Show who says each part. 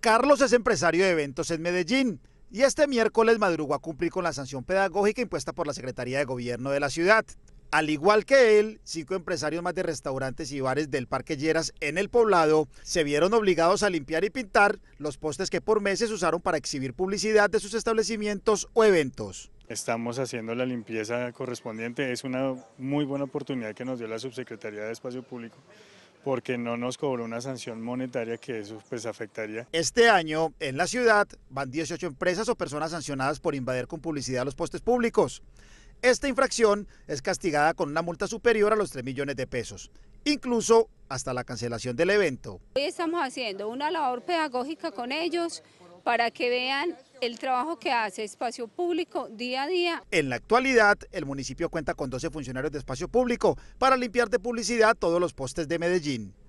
Speaker 1: Carlos es empresario de eventos en Medellín y este miércoles madrugó a cumplir con la sanción pedagógica impuesta por la Secretaría de Gobierno de la ciudad. Al igual que él, cinco empresarios más de restaurantes y bares del Parque Lleras en el poblado se vieron obligados a limpiar y pintar los postes que por meses usaron para exhibir publicidad de sus establecimientos o
Speaker 2: eventos. Estamos haciendo la limpieza correspondiente, es una muy buena oportunidad que nos dio la Subsecretaría de Espacio Público porque no nos cobró una sanción monetaria que eso pues afectaría.
Speaker 1: Este año en la ciudad van 18 empresas o personas sancionadas por invadir con publicidad los postes públicos. Esta infracción es castigada con una multa superior a los 3 millones de pesos, incluso hasta la cancelación del evento.
Speaker 3: Hoy estamos haciendo una labor pedagógica con ellos para que vean el trabajo que hace Espacio Público día a día.
Speaker 1: En la actualidad, el municipio cuenta con 12 funcionarios de Espacio Público para limpiar de publicidad todos los postes de Medellín.